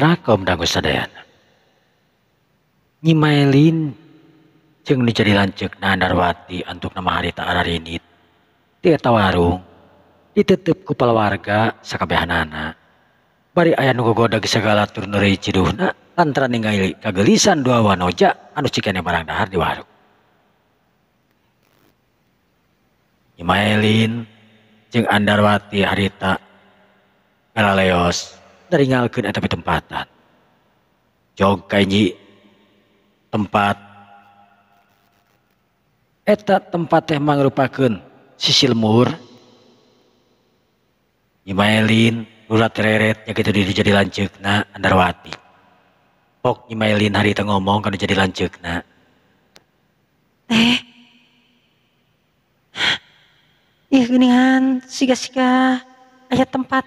rakom dangu sadayan. Nyimailin jeng dijadi jadi Nandarwati untuk nama harita ararinit rinit. eta warung ditetep warga warga sakabehanana. Bari nunggu goda ke segala turun dari ciduhna lantaran ninggali kagelisan dua wanoja anu yang barang dahar di warung. Nyimailin jeng Andarwati harita Galaleos naringalkeun eta tempatan. Jog kaji tempat eta tempat teh mangrupakeun sisi lemur. nyimailin urat reret nya kitu diri jadi lanceukna Andarwati. Pok nyimailin hari itu ngomong kana jadi lanceukna. Eh. Ih geuningan siga-siga ayat tempat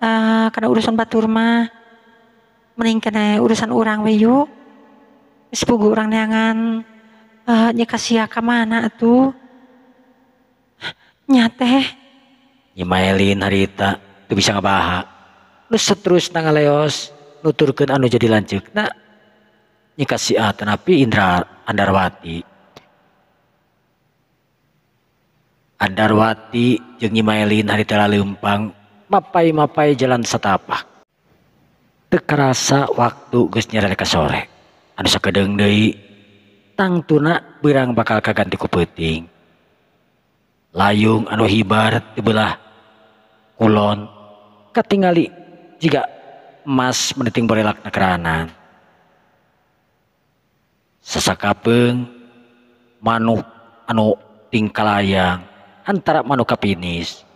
uh, karena urusan batur mah mending kena urusan orang weyu sepupu orang neangan uh, eh, nyekasia kemana mana tuh nyate nyimaelin harita tuh bisa ngebaha Lu seterus nang leos nuturkan anu jadi lanjut. nak nyekasia ah, tapi Indra Andarwati Andarwati jeung nyimaelin harita empang. punya baimapai jalan Seapa terkerasa waktu guysnyaka sore ta tunrang bakal kagan dipet layung anu hibar dibelah kulon ketingali jika emas meneting belak nakraan sesa kappeng manuk anu tingka layang antara man kapiniis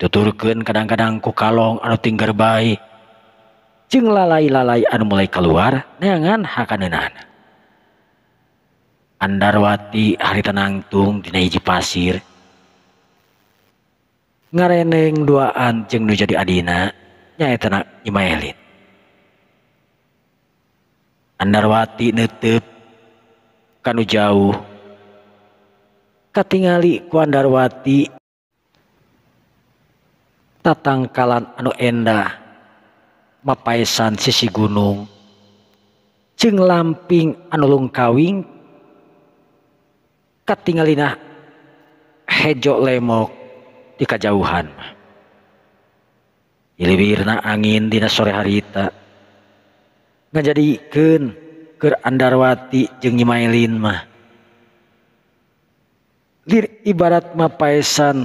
turken kadang-kadangku kalong an tinggal baik je lalai-lalai mulai keluarangan andarwati hari tenangtung diiji pasir ngareeng dua anng jadi adina andarwati up jauh katatingali kuarwati tangkalan anuenda mapaesan sisi gunung cenglaming anu lung kawing Hai Kattinglina hejo lemok di kejauhan wirna angin Di sore harita enggak jadiken ke anddarwati jenyimaillin mah Hai dir ibarat mapaisan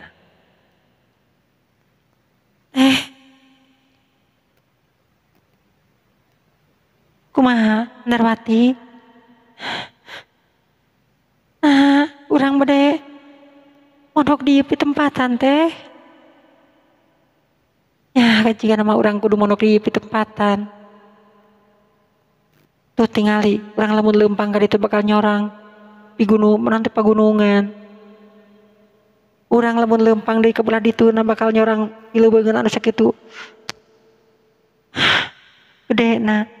kumaha Narwati nah orang bede mondok di tempatan teh ya kan jika nama orang kudu mondok di tempatan tuh tingali orang lamun lempang kali itu bakal nyorang di gunung menanti pegunungan orang lamun lempang dari di itu nah bakal nyorang ilu bengen anak sakit gede nah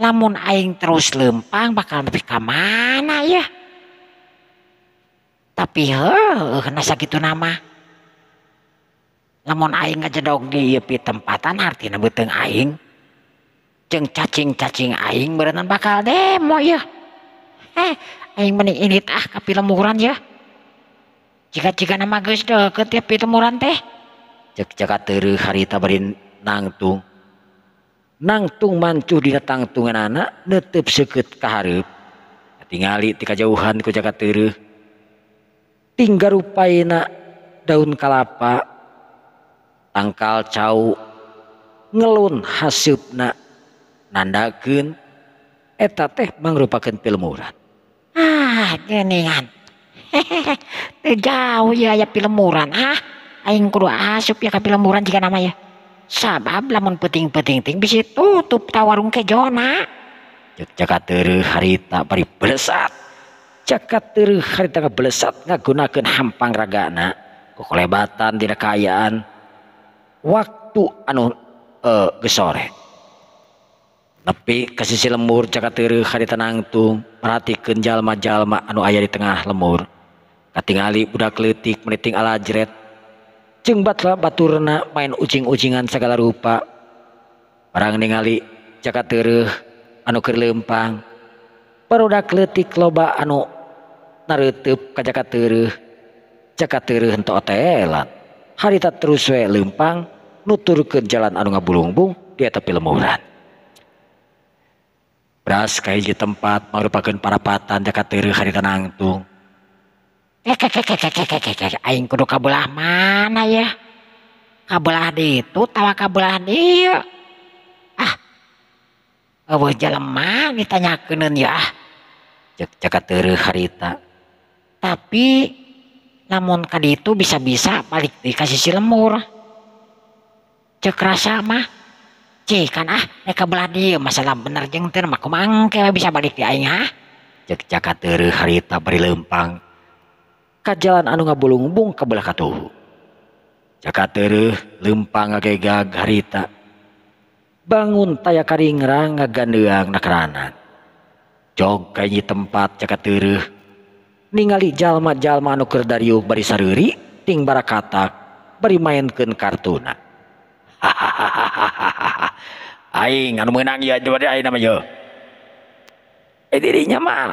namun aning terus lempang bakal lebih keana ya Hai tapi gitu nama namun tempatan artiing cacing cacinging berenang bakal demo ini tapi leukuran ya ah, jika nama guys ke tiappi temuran teh nangtung nangtung mancu diangtungan anakup kahar tinggal tiga jauhanja tinggal upayak daun kalapa tangkal cauh gelun hasna nandaeta teh merupakan filmuran filmuran filmuran jika namanya sa penting penting tutup tawa kayak Jona gunakanpangragalebatan tidak kayan waktu anu e, gesore tapi kasih lemur ca hariangtunghati Kenjallma-jalma anu ayah di tengah lemurtingli udah kelitik menitting alajret qmba Baturna main ucing ujingan segala rupa orangang ningali cakatruh anu Kerlempang Per kletik loba anu naup untuk Har terus lempang nutur ke jalan anu bulungbung dia tepilmula beras sekali di tempat mau merupakan parapatan jakat tiruh haritan natung mana ya kabel itu tawa kabelmah kita nya ya ah. ah. tapi namun tadi itu bisa-bisa balik dikasi si lemur cekras sama ah. masalah bener jengtir bisa balik ce beri lepang jalan anu nga bolung-bung kabelah tu cakaruhpangga garita bangun taya karingrang ngagan nakraan jog kanyi tempat cakatruh ningali jalma-jallma nuker dariu bariuritingbara katak beri main ke kartuna ha eh, dirinya maah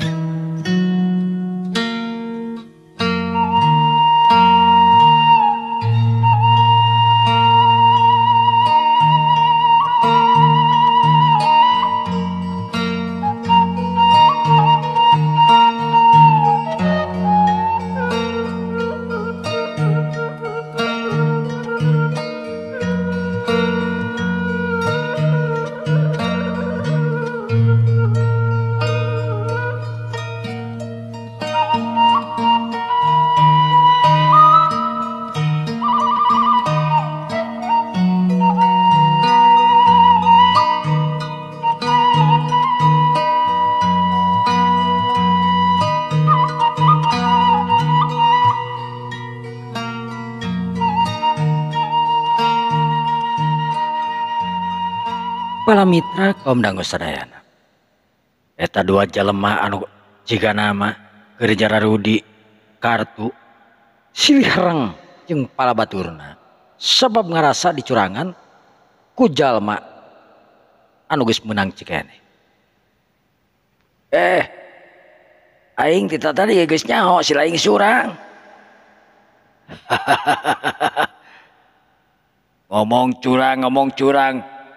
Mitra kaumdanganaeta dua jelemah an nama Gerja Rudi kartung pala Baturna sebab ngerasa dicurangan kujallma anuges menang ehing kita tadi ha ngomong curang ngomong curang kita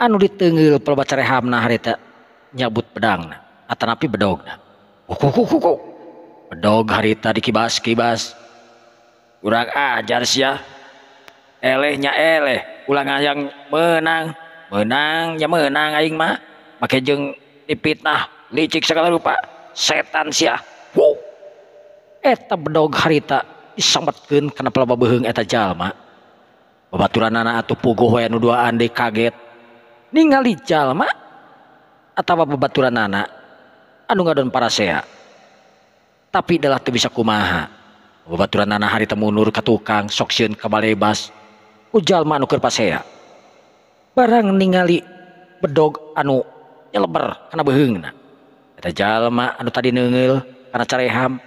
anu ditengil pela hamnah harita nyabut pedang bedodo harita dikibas ki kurang ajar elenya ele ulang ayang menang menangnya menenang maka jeng ipitanah licik sekali lupa setanap bedo harita karenahong eta jalma punya Ba nana atau pugoho nu2e kaget ningalijallma atau peba nana anu ngadon parasehat tapi adalah tuh bisa kumaha beba nana hariita mundur ke tukang sokun kelebas ujalker pas barang ningali bedog anubar karena kitajallma anu tadi negel karena cari ham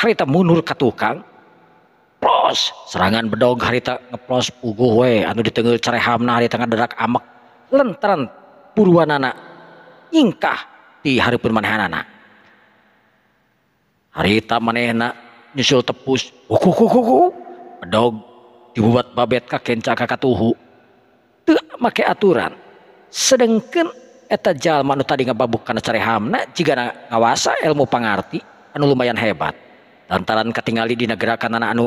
hari mundur ke tukang serangan bedo harita ngeplos an di hamna harik a lentaran Puruan anakingkah di hari harita menehak nysul tepus dibubet make aturan sedang eta tadi bab ham ngawasa ilmu pengti anu lumayan hebat lantaran ketingali di negarakan anakanu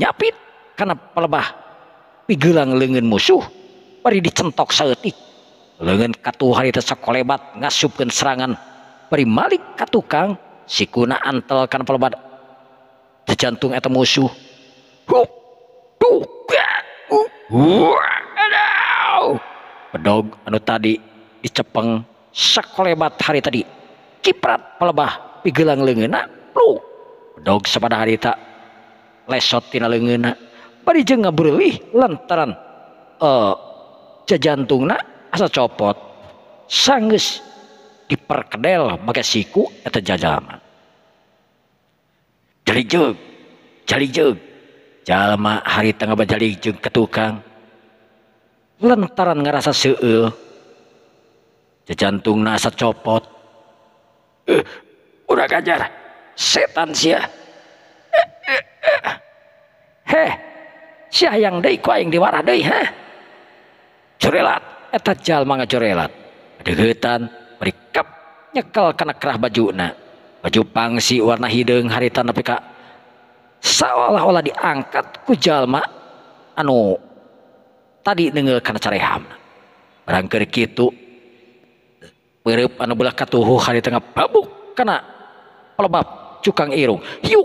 nyapit karena pelebah pigelang lengan musuh beri dicentok seetik lengan katuh hari sekolebat ngasupkan serangan beri malik katukang sikuna antel karena pelebah jantung eta musuh hup pedog anu tadi dicepeng sekolebat hari tadi kiprat pelebah pigelang lengan, lu pedog sepada hari tak lantaranjantung eh, as copot sang diperkedel maka siku atau zaman jadi haritengah ke tukang lantaran ngerasa jantung copot eh, udahjah setan Sy heh siah yang deh kau yang diwarah deh heh curelat eta jal ngacorelat curelat bari berikap nyekel kena kerah na baju pangsi warna hideung hari tanah ka seolah-olah diangkat ku jalma anu tadi dengar kena carehamna barang gitu kitu anu belah hari tengah babuk kena pelebab cukang irung hiu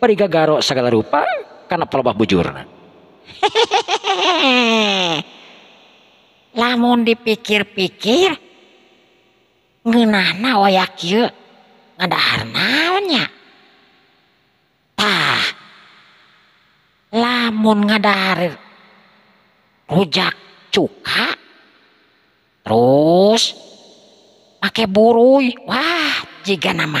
parigagaro segala rupa karena palobah bujur. Lamun dipikir-pikir ngadahar Tah. Lamun ngadahar rujak cuka terus pakai burui wah jika nama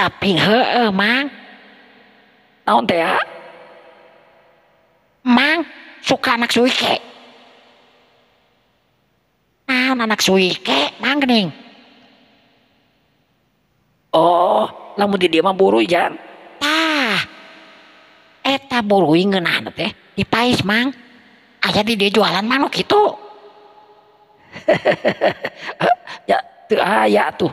tapi -e, mang tahun teh mang suka anak suike nah anak suike mang gening oh lamun di dia mah buru jan tah eta buru anak teh di pais mang aja di dia jualan manuk gitu ya tuh aya tuh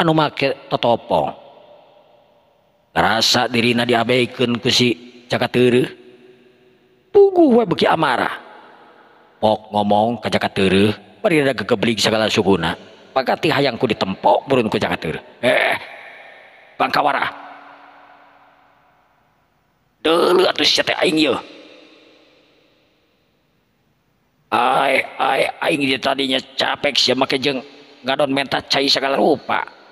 anu make totopong rasa dirina diabaikan ke si cakateru pugu we beki amarah pok ngomong ke cakateru bari ada segala sukuna pakati hayangku ditempok burun ku cakateru eh bangkawara dulu atuh si teh aing aye ai ai aing tadinya capek sia make jeung ngadon menta cai segala rupa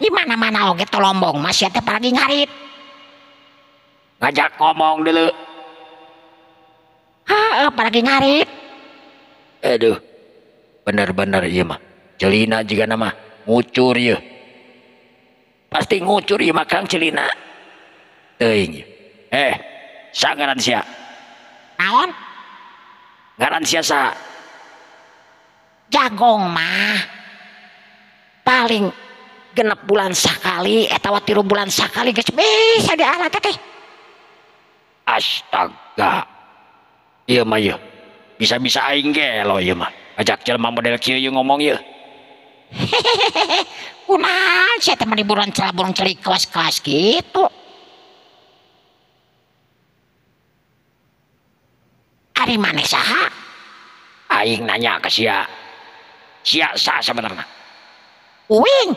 di mana mana oke oh, tolombong gitu, masih ada lagi ngarit ngajak ngomong dulu ah, ah lagi ngarit aduh benar-benar iya mah celina juga nama ngucur ya pasti ngucur iya mah kang celina teing eh, iya. eh sa garansia naon garansia sa jagong mah paling genep bulan sekali etawa eh, tiru bulan sekali guys bisa di alat teh astaga iya mah iya bisa-bisa aing gelo iya mah ajak jelma model kieu iya ngomong iya kunaon saya teman liburan bulan celah burung celik kelas-kelas gitu hari mana sah Aing nanya ke sia. Sia sah sebenarnya? Uing,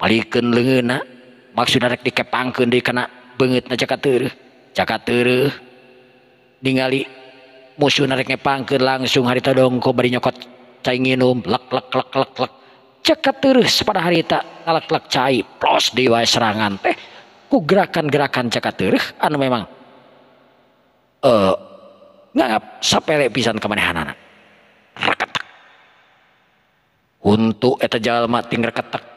makud banget ningali musnya langsung harita dongku berkot terus pada hari serangan teh gerakan-gerakan ca memang eh, pis ke untuk eta Jalma tinggal ketak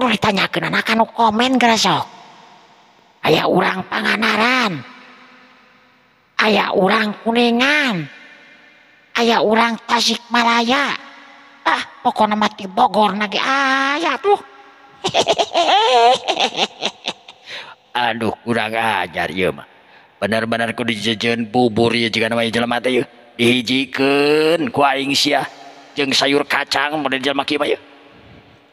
ditanyakan anak komen aya urang panganaran ayaah orang kunengan aya orangrang kasihikmalaya ah poko mati Bogor aya tuh aduhjar ner-bener sayur kacang menden makibaya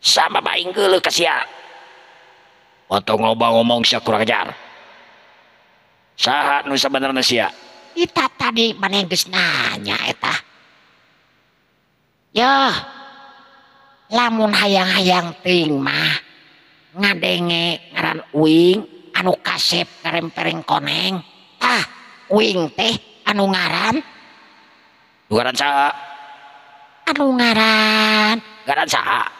sama ngoba-ngomong sijar saat nusaar tadinya lamun hayang-hayangmah ngadenge ngaran wing anu kasep ke-perng kong wing ah, teh anu ngaran anu ngaran garan saat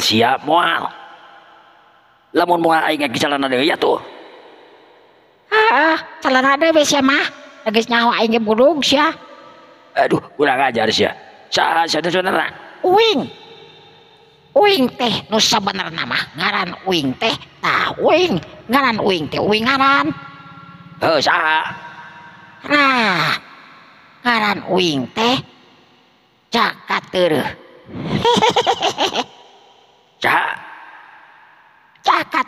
siap mual namun ha salah nyawa burung Aduh udahjar teh nu bener nama ngaran wing teh tahuing teh ca hehe Hai cakat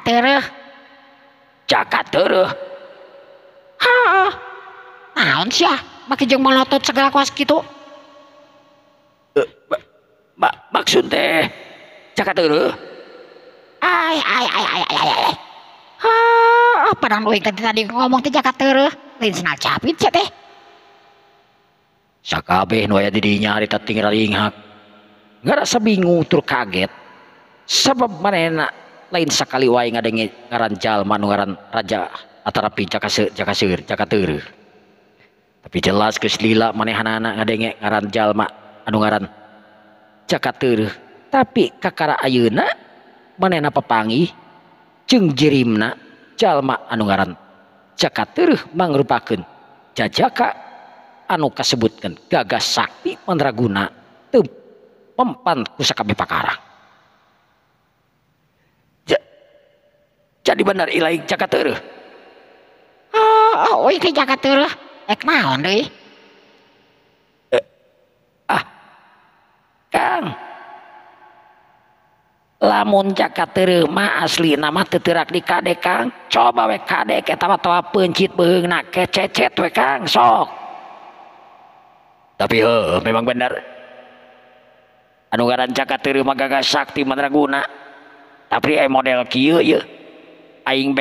caka ha na Syah bakjung melotut segala koas gitu Hai Mbak baksun teh ca ha per tadi ngomong Hai Sakabeh jadinya tinggalingha nggakak sembinggu tur kaget Sebab menenak lain sakali wa ngadenge ngaran jal manaran raja antara pinjakakawir jaka turur tapi jelas ke lila menehhan ngage ngaranjallma anran jaka tur tapi kakara ayuna menenak pepangi cungjirimna Jalma Anran jaka turruh mangruakken jajakak anu kas sebutkan gagas Sakti mendraguna pepan usakapakaran jadi benar ilahi jaga teruh oh, oh ini jaga teruh eh, ek naon deh eh, ah kang lamun jaga teruh mah asli nama teterak di kade kang coba wek kade kita mah tawa pencit beung nak kececet wek kang sok tapi he memang benar. anu jaga teruh mah gagas sakti menerguna. tapi eh model kieu ye, sis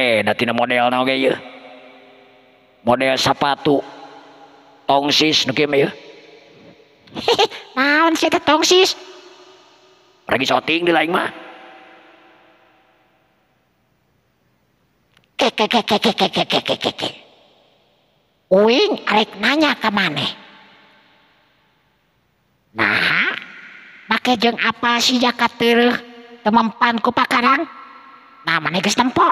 pakai jeng apa sijaktir tempan ku pakan tempopo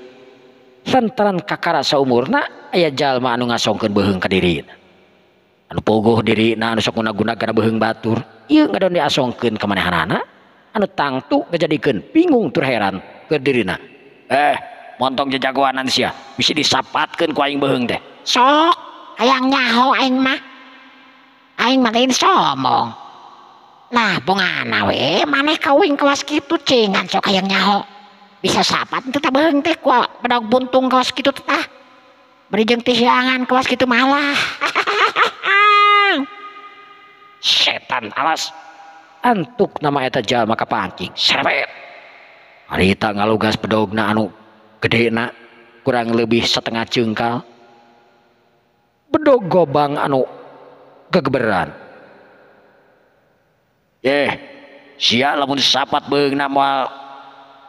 sentan kakak rasa umurna ayah jallma anu ngasongken bohongng kedirigo diri na-gunagarahe batur asongken ke tangtu jadiken bingung tur heran kediri na eh monong jajaansia misi disapaatkan kuing boheng deh sok aya nya somong nah maneh ka kewangan so ayaang nyaho bisa sahenbuntung kalau gitu be tihiangan kelas gitu malah setan alas untuktuk nama maka pancing nga anu gedeak kurang lebih setengah cengkal bedo gobang anu keberan si dis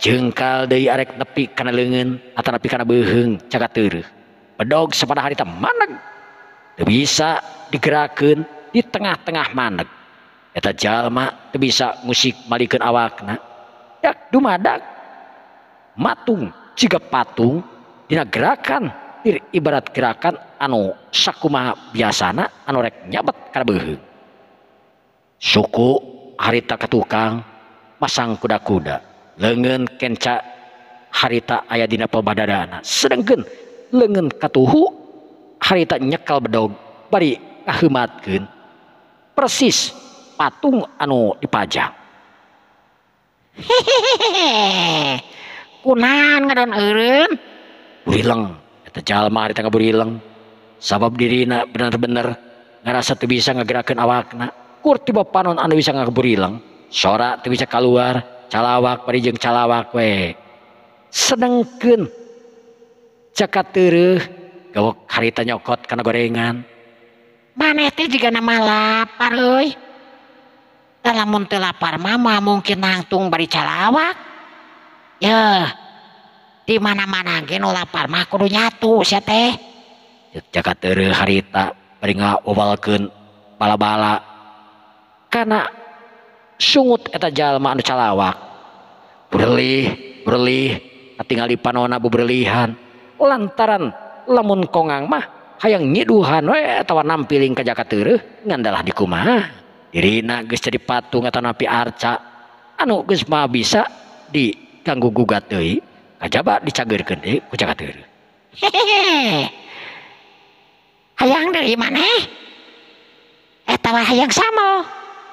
jengkal dari arerek nepi karena lengan karena ca hari bisa digerakan di tengah-tengah maneklma bisa musik awakna matung juga patung tidak gerakan ibaratgerakan anu saku ma biasa anreknya karena suku harita ke tukang masang kuda-kuda kenca harita ayadina pena letu harita nyekal bedau persis patung anu dipajak he sabab Dina ner-bener ngerasa bisagerakan awakna kur tiba panon anu bisa ngaburlang sora bisa keluar buatwakcalawake senengkenkat hari nyokot karena gorengan man juga nama lapar lapar mama mungkin natung becalawak ya di mana-mana Gen lapar ma nyatu hari bala-bala karena eta Jalmawak berli berli di panbu berlihan ulantaran lamun koang mah hayang nyihan pilinglah di kuma Irina guys jadi patung atau nabi arcca anu guysmah bisa di kanggu guga aja Ca hayang dari manatawa eh, hayang sama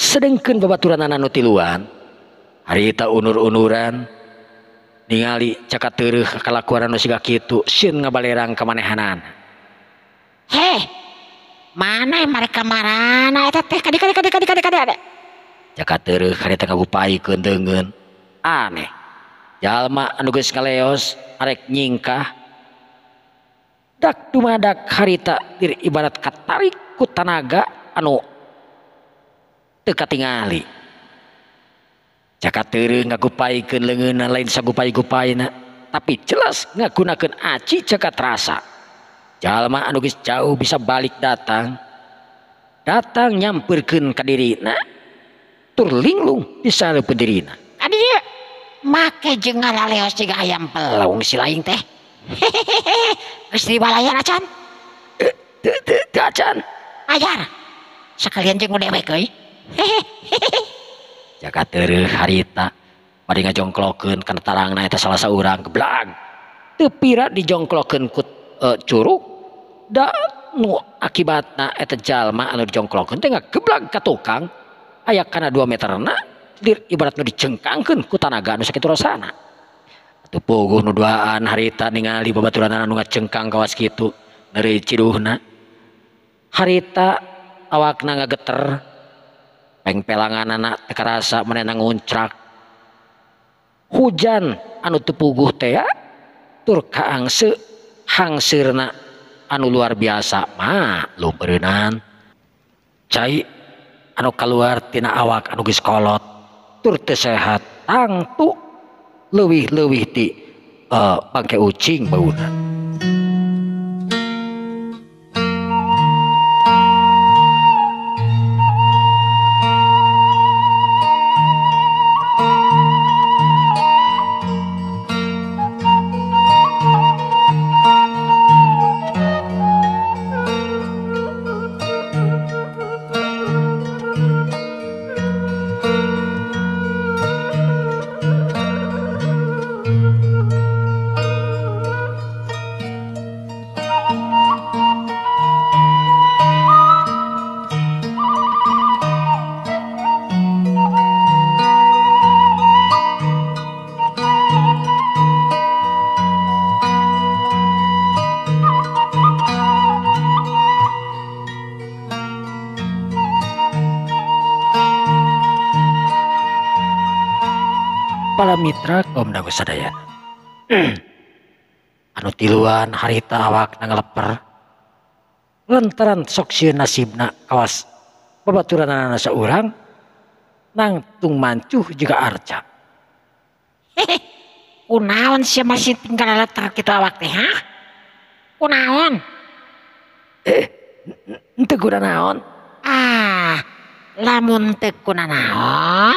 bababatn anaktilan harita unur-unuran ningali cakatruh kekalakurang kemanhanan he mana yang merekaar adikadikeh ibarat kataiku tanaga anu tinggal cakakpaken lengen lain sagu-pa tapi jelas nggak gunakan aji cekat rasa jalan jauh bisa balik datang datang nyammperken kedirina turlinglung bisadiri make je ayam tehlayan eh, sekalian je baik he harita jongkloken karena tarang itu salah satu orang kelang itu pi di jongkloken e, Curug akibat jo tukang aya karena 2 meter ibarat lebih dicengkag ku puduaan harita ningali petulan cengkagwas gitu dari ci harita awak na nggak geter nah scuola pelangan anak terkerasa menenang uncak Hai hujan anu tepuguh tea turkaangse hangir na anu luar biasa ma lu berenan cair anuka keluar tina awak anukolot sehat tatuk lebihwihlewih di eh, bangke ucing bauan setiap Mitra kaum anutiluan harita awak na leper lentaran soksiun nasibwa pebauran anak seorang nangtung mancuh juga arccapon si masihon naon ah lamun naon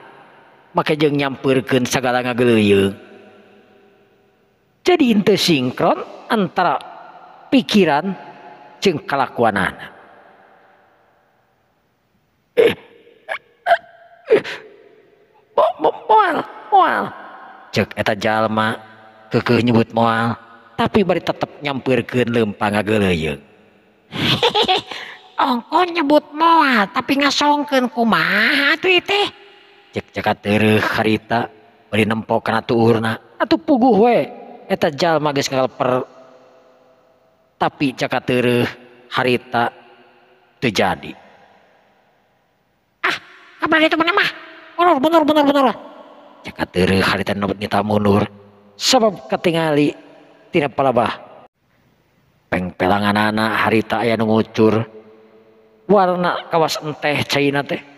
pakai jeng nyampir keun segala ngagellu jadi in sinkron entar pikiran jeng kalakuan anaklma ke nyebut maal tapi baru tetap nyampir ke lepang ko nyebut moal tapi ngasongke kumah cek cekat harita beri nempok karena tuurna atau puguh we eta jal magis per tapi cekat harita terjadi ah kabar itu mana mah bener bener bener bener cekat harita nobat nita mundur sebab ketingali tidak palabah peng pelangan anak harita aya nu warna kawas enteh China teh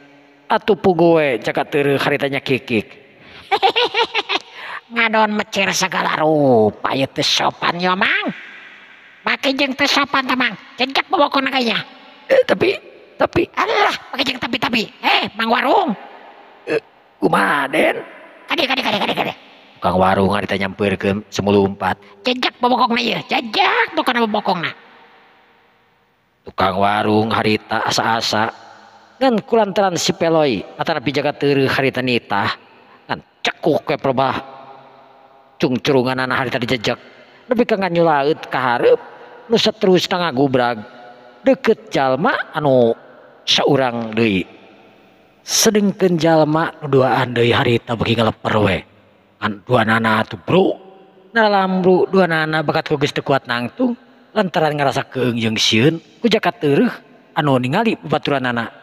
gue ca harinyaki ngadon me segala sopan pakai jeng ter sopanjak tapi tapi tapi warungang eh, warung hari nyampir 10 tukang warung harita sasa kullantaran sipeloi antara pija hari nitah dan cekcurungan anak dijak lebih laut keharep terustengahbrag deketjallma anu seorangjalaan hari bagi kalau per na tuh na bakatkuat nang lantaran ngerasa keun Puja anu ningalibaturan na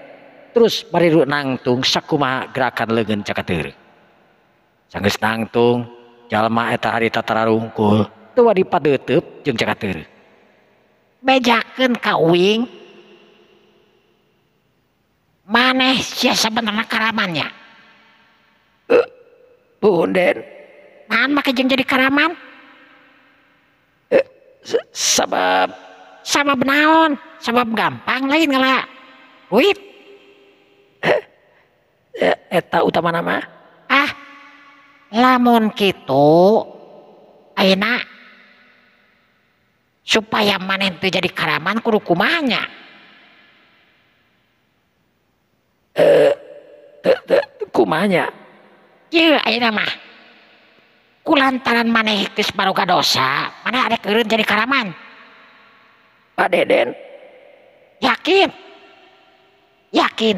terus mariruk nangtung sakuma gerakan lengan cakater Sanggis nangtung jalma eta hari tararungkul teu wadi padeuteub jeng cakater Bejakan kawing, mana maneh sia karamannya uh, punden naon make jadi karaman uh, sama benaon, sebab gampang lain ngala Wih. Haieta eh, utama-nama ah namun kita Aak Hai supaya man itu jadi karaman kurukumanya hai eh kumanyamah Hai kulantaran mana iktis Baroga dosa mana ada keun jadi karaman Hai Pak Deden yakin Hai yakin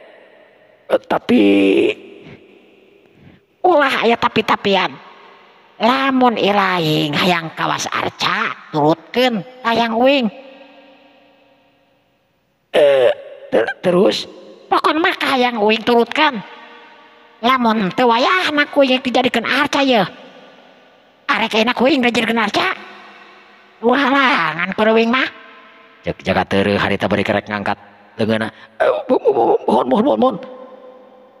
tapi u ayaah tapitan lamun Iing hayang kawas Arca turutkan tayang wing eh terus Pohonmah yang turutkan namun tuaku yang dijadikanca enakjiga terus hari ngangkat dengan eh,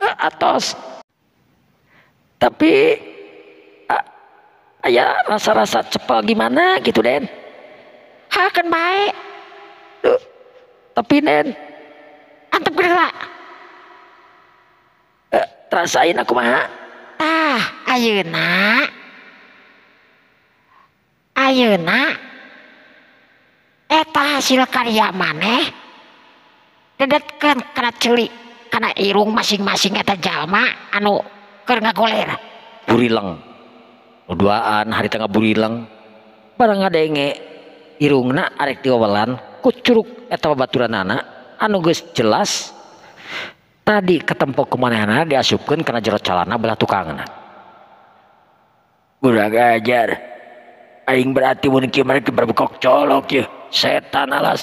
atas. Tapi ya rasa-rasa cepel gimana gitu Den. Akan baik. Duh. Tapi Den, antep gerak. Eh, terasain aku mah. Ah nak. Ayo nak. Eta hasil karya maneh. Dedetkan kena celik. irung masing-masing eta jalma anu karena kolera buri lengaan hari tgah buri leng barang ada irung arelan kuug na anuge jelas tadi keemppo kemana diasukan karena jeroana belaan Hai gajaring berarti berkokcolok setan alas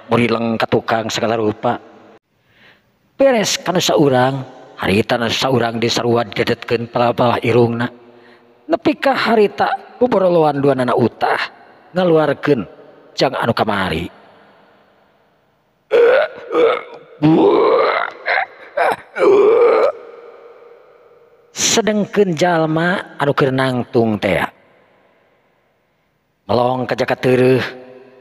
lengkap tukang segala rupa peres kanrang harirang disardatken pela-apa irungna lebihkah haritaperoloan dua nauttah ngalu jangan anu kamari sedengkenjallma anuangtung Hai melong kejaka terruh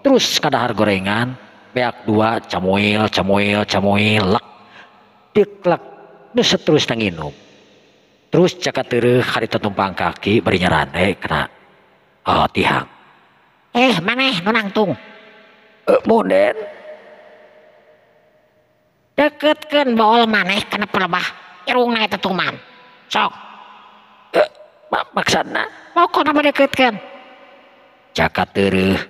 terus kadahar gorengan beak dua camuil camuil camuil lek diklek nusa terus nanginum terus cakap terus hari tumpang kaki beri nyerande kena oh, tihang eh mana nu Moden? uh, munden deketkan baol maneh eh, kena perlebah, irungna itu tuman sok uh, maksana mau kau nama deketkan cakap terus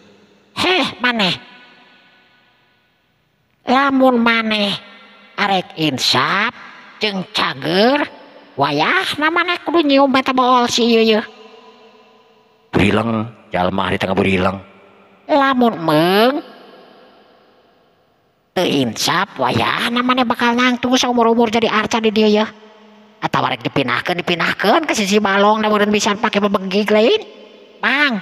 heh maneh lamun maneh arek insap ceng cager wayah namanya kudu nyium metabol si iya iya berileng jalmah di tengah berileng lamun meng insap wayah namanya bakal nangtung seumur-umur jadi arca di dia ya atau arek dipinahkan dipinahkan ke sisi balong namun bisa pakai bebegig lain bang.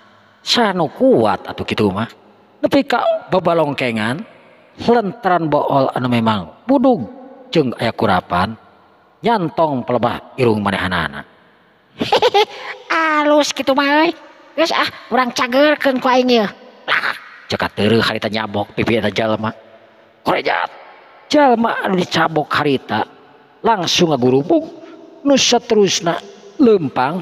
kuat atau gitu mah tapi Ka bebalong kegan lentran baol memang wung je aya kurapan nyantong pelleah irung man anak-an a gitu orang nyabok dicaboita langsung ngaburu- nuset terusna lempang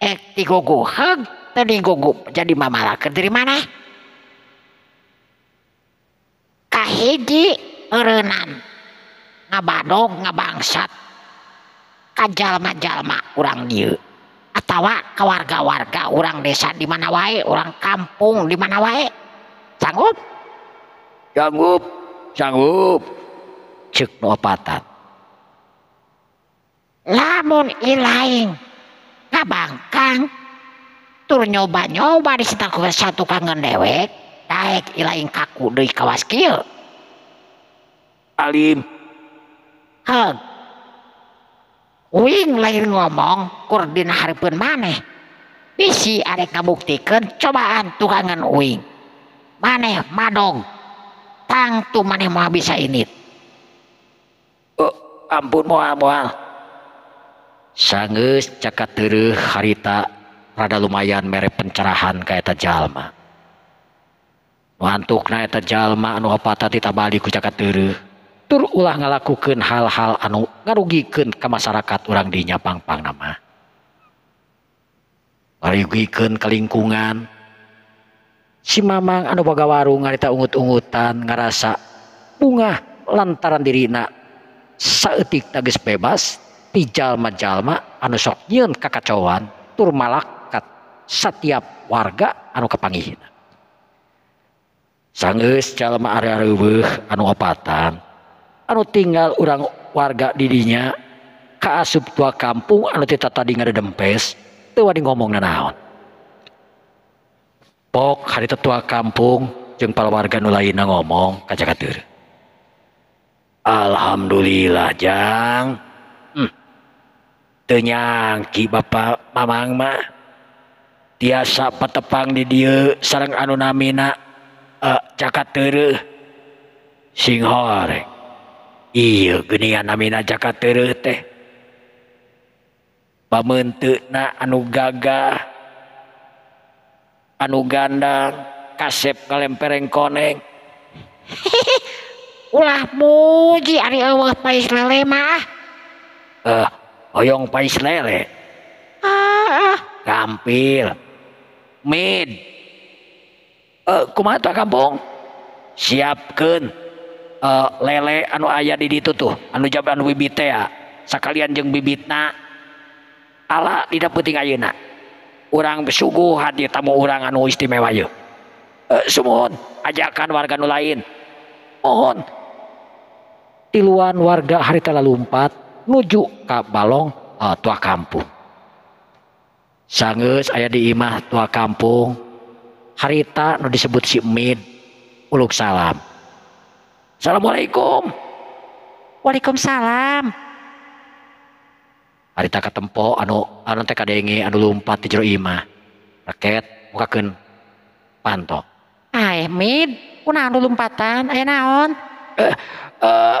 punyago jadi mamadiri manakahnan nga badong nga bangsat kajallmajallma orangwak kewarga-warga orang desa dimana wai orang kampung dimana wai cangupgu cangupk namunila bangkang turun nyoba-nyoba ditengah satu kanggen dewek ta laining kaku dari kawawakil Alim wing lain ngomong koordina Har pun maneh misi ada ka buktiikan cobaan tukangan Uing maneh madng tangtu maneh bisa ini Hai oh, ampun muamoal sang ca haritarada lumayan meip pencerahan kaeta Jalmalma ngalakukan hal-hal anu giken ke masyarakat orang di nyapang Pannama ke lingkungan si mamamang anu baga warung ngarita ungut-ungutan ngaasa bungah lantaran dina saatetik tagis bebas. jal-jallma anu sonyun kakacauan tur malaaka setiap warga anu kepanggihin sang anuatan anu tinggal u warga didinya Kaasup tua kampung anutataemppes ngomo hari tetua kampung jempal warga nu lain ngomong kacatur Alhamdullahjang nyangki ba Mangma tiasa peepang di dia sarang anu naami eh, ca sing na an gaga Hai anu gandang kasep kal perrengkoneng ulah muji Allahlema Ah. Eh, siapkan eh, lele anu aya di tuh anu ja sekalian bibit tidak puting orangsuguhanu urangantimewamoho eh, ajakan warga lain pohon ilan warga hari telah lumpat nujuk Ka balong tua kampung sangus aya diimah tua kampung harita disebut siluk salamsalamualaikum Waikum salam hariemp anumpadurmah raket mukaken pantoatan naon eh, eh,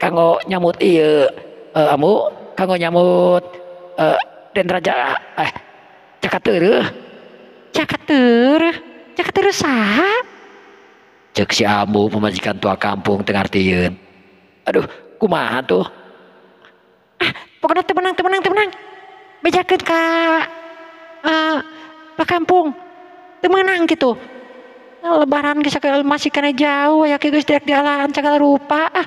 kanggo nyamut iya uh, amu kanggo nyamut uh, eh, dan raja eh cakatur cakatur cakatur sah cek si amu pemajikan tua kampung tengar tiun aduh kumaha tuh ah pokoknya temenang temenang temenang bejakan ka uh, eh, pak kampung temenang gitu lebaran ke masih kena jauh ya kayak guys di jalan segala rupa ah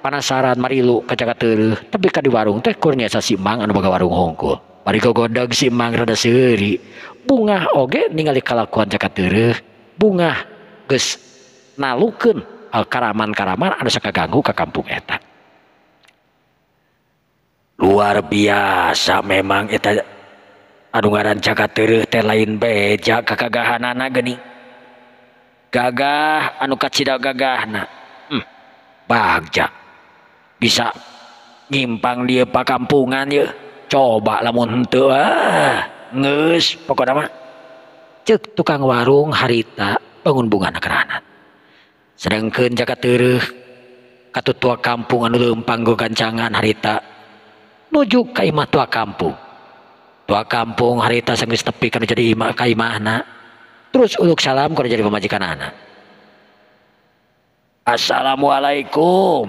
panasaran marilu ka ca tapikah di warung teh si warunghongko bunga oge ningali kaluan ca bunga nakaramankaramanganggu ka kampungan luar biasa memangran ca lain beagahanani gagah anu ka gagah hmm, baja bisa nyimpang dia pak kampungan ya coba lamun henteu ah ngeus pokoknya mah cek tukang warung harita bangun bunga anak sedangkan jaka kata tua kampung anu lempang go kancangan harita nuju ka imah tua kampung tua kampung harita sanggeus tepi kana jadi imah ka imahna terus uluk salam kana jadi pemajikan anak Assalamualaikum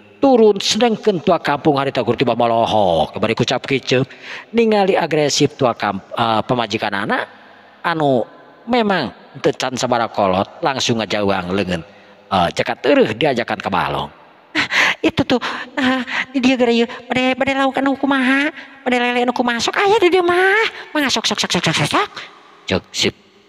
turun sedang kentua kampung harita Gutitiba Malloho ke kembali kucapce ningali agresif tua eh, pemajikan anak anu memang decan sabara kolot langsungngejawang lengan cekak eh, terus diajakan ke balong itu tuh eh, dia masuk ayamahok situ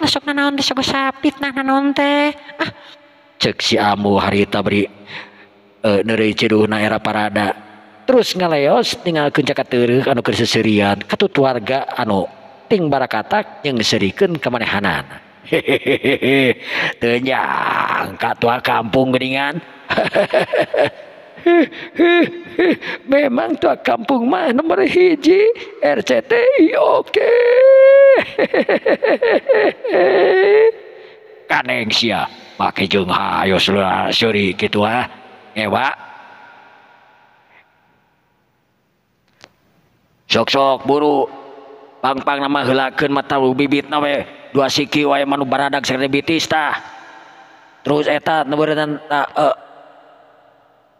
masuk naonga sapit naonte ah. ce si amu hari tarire eh, na era parada terus ngaleos tinggal kecakat anu Kririan ketu keluargaga anuting barakatak yangikan kemanhanan he tenyangngka tua kampung meningan ha memang tua kampung mah nomor hijji RCT okegsiawa Hai soksok buruk pang-pang nama gellaken mataubibit siista terus etat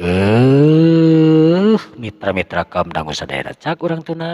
Eh. Mitra Mitrakam danggussa daerahacak orang tuna.